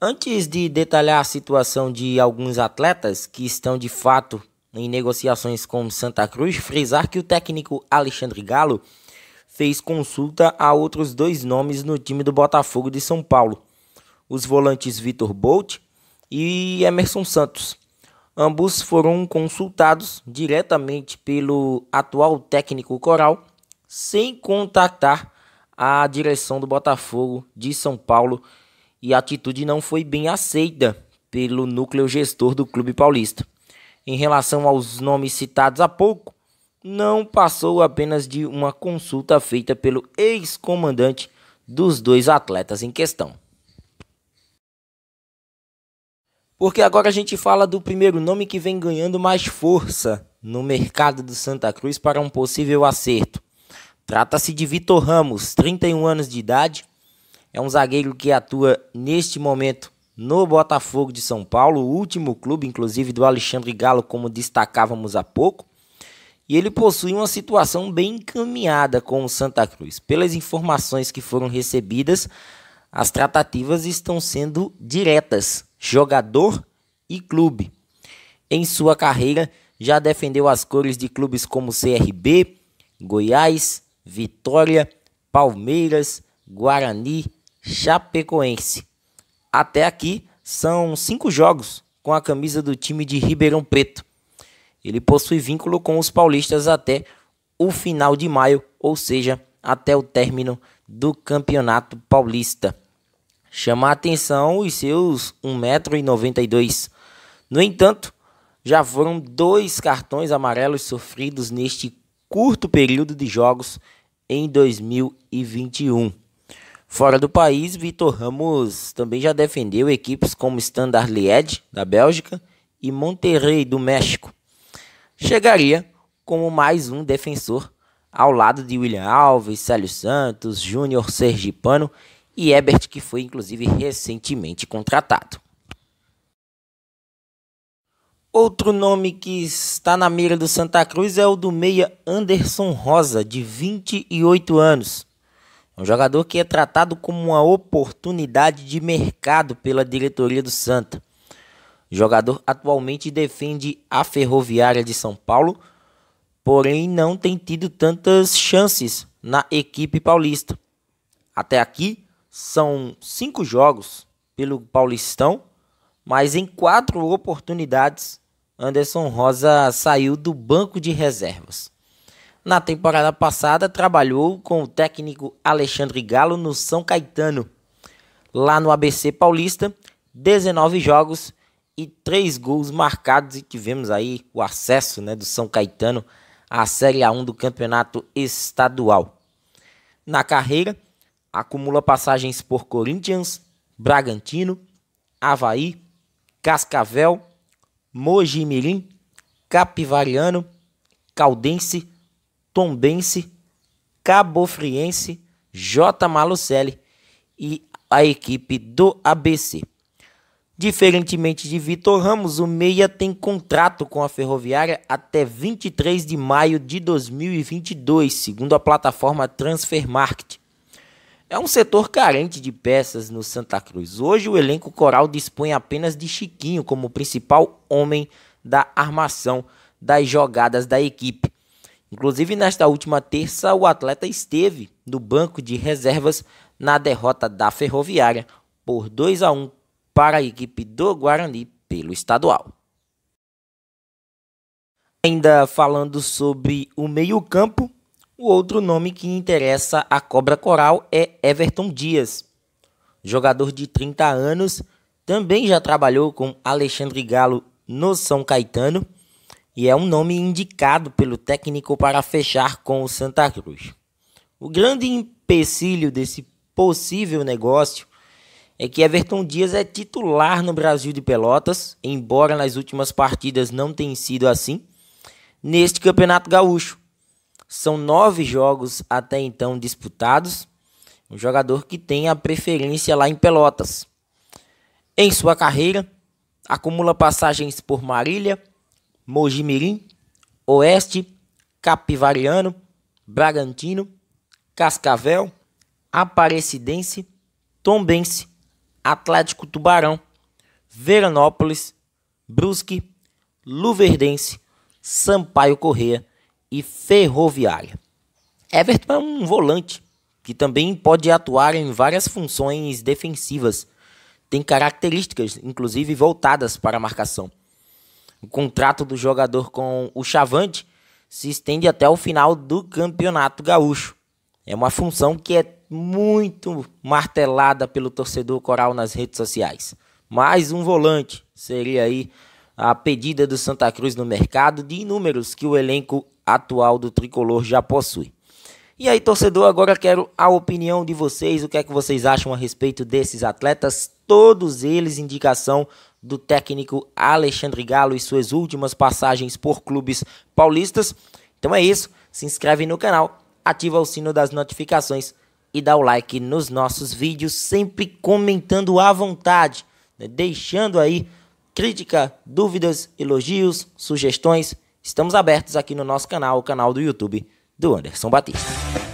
Antes de detalhar a situação de alguns atletas que estão de fato em negociações com Santa Cruz, frisar que o técnico Alexandre Galo fez consulta a outros dois nomes no time do Botafogo de São Paulo: os volantes Vitor Bolt e Emerson Santos. Ambos foram consultados diretamente pelo atual técnico Coral, sem contactar a direção do Botafogo de São Paulo e a atitude não foi bem aceita pelo núcleo gestor do clube paulista. Em relação aos nomes citados há pouco, não passou apenas de uma consulta feita pelo ex-comandante dos dois atletas em questão. Porque agora a gente fala do primeiro nome que vem ganhando mais força no mercado do Santa Cruz para um possível acerto. Trata-se de Vitor Ramos, 31 anos de idade, é um zagueiro que atua neste momento no Botafogo de São Paulo, o último clube, inclusive, do Alexandre Galo, como destacávamos há pouco. E ele possui uma situação bem encaminhada com o Santa Cruz. Pelas informações que foram recebidas, as tratativas estão sendo diretas, jogador e clube. Em sua carreira, já defendeu as cores de clubes como CRB, Goiás, Vitória, Palmeiras, Guarani, Chapecoense. Até aqui são cinco jogos com a camisa do time de Ribeirão Preto. Ele possui vínculo com os paulistas até o final de maio, ou seja, até o término do Campeonato Paulista. Chama a atenção os seus 1,92m. No entanto, já foram dois cartões amarelos sofridos neste curto período de jogos em 2021. Fora do país, Vitor Ramos também já defendeu equipes como Standard Liège, da Bélgica, e Monterrey, do México. Chegaria como mais um defensor ao lado de William Alves, Célio Santos, Júnior Sergipano e Ebert, que foi inclusive recentemente contratado. Outro nome que está na mira do Santa Cruz é o do meia Anderson Rosa, de 28 anos. Um jogador que é tratado como uma oportunidade de mercado pela diretoria do Santa. O jogador atualmente defende a Ferroviária de São Paulo, porém não tem tido tantas chances na equipe paulista. Até aqui são cinco jogos pelo Paulistão, mas em quatro oportunidades Anderson Rosa saiu do banco de reservas. Na temporada passada, trabalhou com o técnico Alexandre Galo no São Caetano. Lá no ABC Paulista, 19 jogos e 3 gols marcados e tivemos aí o acesso né, do São Caetano à Série A1 do Campeonato Estadual. Na carreira, acumula passagens por Corinthians, Bragantino, Havaí, Cascavel, Mojimirim, Capivariano, Caldense, Tombense, Cabofriense, J. Malucelli e a equipe do ABC. Diferentemente de Vitor Ramos, o Meia tem contrato com a Ferroviária até 23 de maio de 2022, segundo a plataforma Transfer Market. É um setor carente de peças no Santa Cruz. Hoje o elenco coral dispõe apenas de Chiquinho como principal homem da armação das jogadas da equipe. Inclusive, nesta última terça, o atleta esteve no banco de reservas na derrota da Ferroviária por 2 a 1 para a equipe do Guarani pelo estadual. Ainda falando sobre o meio-campo, o outro nome que interessa a Cobra Coral é Everton Dias. Jogador de 30 anos, também já trabalhou com Alexandre Galo no São Caetano e é um nome indicado pelo técnico para fechar com o Santa Cruz. O grande empecilho desse possível negócio é que Everton Dias é titular no Brasil de Pelotas, embora nas últimas partidas não tenha sido assim, neste Campeonato Gaúcho. São nove jogos até então disputados, um jogador que tem a preferência lá em Pelotas. Em sua carreira, acumula passagens por Marília, Mojimirim, Oeste, Capivariano, Bragantino, Cascavel, Aparecidense, Tombense, Atlético Tubarão, Veranópolis, Brusque, Luverdense, Sampaio Correa e Ferroviária. Everton é um volante que também pode atuar em várias funções defensivas. Tem características, inclusive, voltadas para a marcação. O contrato do jogador com o Chavante se estende até o final do Campeonato Gaúcho. É uma função que é muito martelada pelo torcedor coral nas redes sociais. Mais um volante seria aí a pedida do Santa Cruz no mercado de inúmeros que o elenco atual do tricolor já possui. E aí, torcedor, agora quero a opinião de vocês, o que é que vocês acham a respeito desses atletas todos eles indicação do técnico Alexandre Galo e suas últimas passagens por clubes paulistas. Então é isso, se inscreve no canal, ativa o sino das notificações e dá o like nos nossos vídeos, sempre comentando à vontade, né? deixando aí crítica, dúvidas, elogios, sugestões. Estamos abertos aqui no nosso canal, o canal do YouTube do Anderson Batista.